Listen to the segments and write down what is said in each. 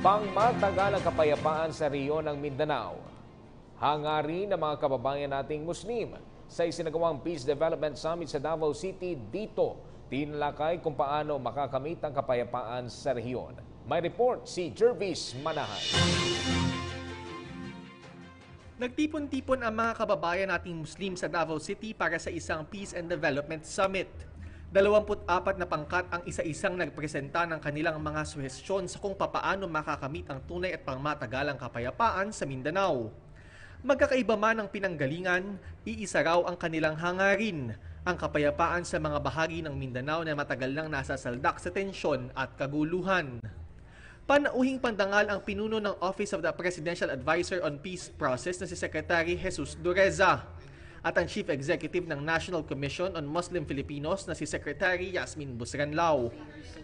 Pangmatagal ang kapayapaan sa riyon ng Mindanao. Hangarin ng mga kababayan nating Muslim sa isinagawang Peace Development Summit sa Davao City dito tinalakay kung paano makakamit ang kapayapaan sa rehiyon. May report si Jervis Manahan. Nagtipon-tipon ang mga kababayan nating Muslim sa Davao City para sa isang Peace and Development Summit. 24 na pangkat ang isa-isang nagpresenta ng kanilang mga suhestyon sa kung papaano makakamit ang tunay at pangmatagalang kapayapaan sa Mindanao. Magkakaiba man ang pinanggalingan, iisa raw ang kanilang hangarin, ang kapayapaan sa mga bahagi ng Mindanao na matagal nang nasa saldak sa tensyon at kaguluhan. Panauhing pandangal ang pinuno ng Office of the Presidential Advisor on Peace Process na si Secretary Jesus Dureza at ang Chief Executive ng National Commission on Muslim Filipinos na si Secretary Yasmin Busranlaw.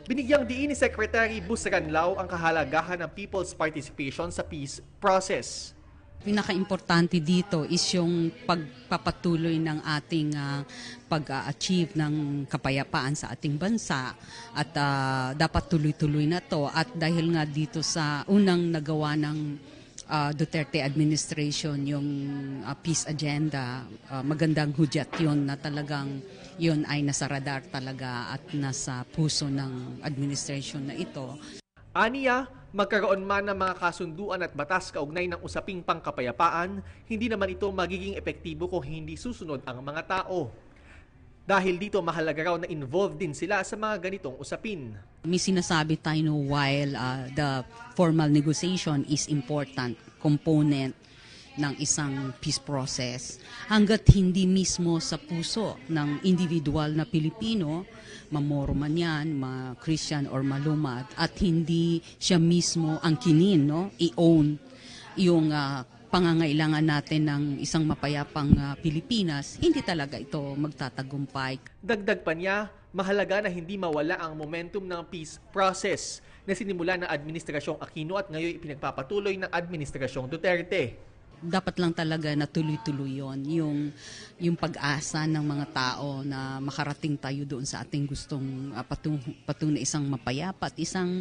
Binigyang diin ni Secretary Busranlaw ang kahalagahan ng people's participation sa peace process pinaka-importante dito is yung pagpapatuloy ng ating uh, ah, pag-achieve ng kapayapaan sa ating bansa at uh, dapat tuloy-tuloy na to at dahil nga dito sa unang nagawa ng uh, Duterte administration yung uh, peace agenda, uh, magandang hujat yon na talagang yon ay nasa radar talaga at nasa puso ng administration na ito. Aniya, magkaroon man ng mga kasunduan at batas kaugnay ng usaping pangkapayapaan, hindi naman ito magiging epektibo kung hindi susunod ang mga tao. Dahil dito mahalaga raw na involved din sila sa mga ganitong usapin. May sinasabi tayo no, while uh, the formal negotiation is important component ng isang peace process hanggat hindi mismo sa puso ng individual na Pilipino, mamorman yan, ma-Christian or malumat, at hindi siya mismo ang kinin, no? i-own yung uh, pangangailangan natin ng isang mapayapang uh, Pilipinas, hindi talaga ito magtatagumpay. Dagdag pa niya, mahalaga na hindi mawala ang momentum ng peace process na sinimula ng Administrasyong Aquino at ngayon ipinagpapatuloy ng Administrasyong Duterte dapat lang talaga na tuloy-tuloy yon yung yung pag-asa ng mga tao na makarating tayo doon sa ating gustong uh, ah, na isang mapayapa at isang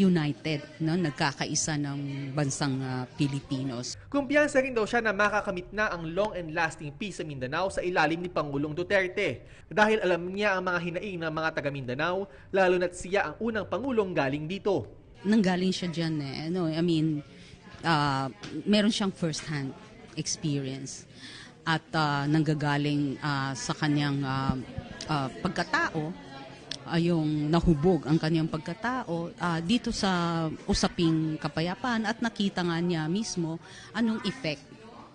united, no? nagkakaisa ng bansang uh, Pilipinos. Kumpiyansa rin daw siya na makakamit na ang long and lasting peace sa Mindanao sa ilalim ni Pangulong Duterte dahil alam niya ang mga hinaing ng mga taga Mindanao lalo na't siya ang unang Pangulong galing dito. Nanggaling siya dyan eh. No, I mean, uh, meron siyang first-hand experience at uh, nanggagaling uh, sa kanyang uh, uh, pagkatao ayong ah, nahubog ang kanyang pagkatao uh, dito sa usaping kapayapaan at nakita nga niya mismo anong effect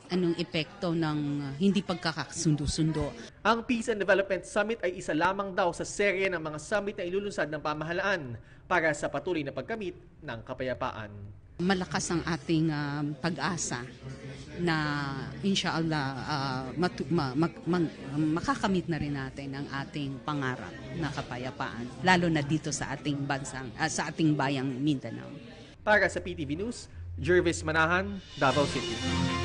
anong epekto ng ah, hindi pagkakasundo-sundo. Ang Peace and Development Summit ay isa lamang daw sa serye ng mga summit na ilulunsad ng pamahalaan para sa patuloy na pagkamit ng kapayapaan. Malakas ang ating um, pag-asa na inshallah uh, matu- ma- mag- mag- makakamit na rin natin ang ating pangarap na kapayapaan lalo na dito sa ating bansang uh, sa ating bayang Mindanao. Para sa PTV News, Jervis Manahan, Davao City.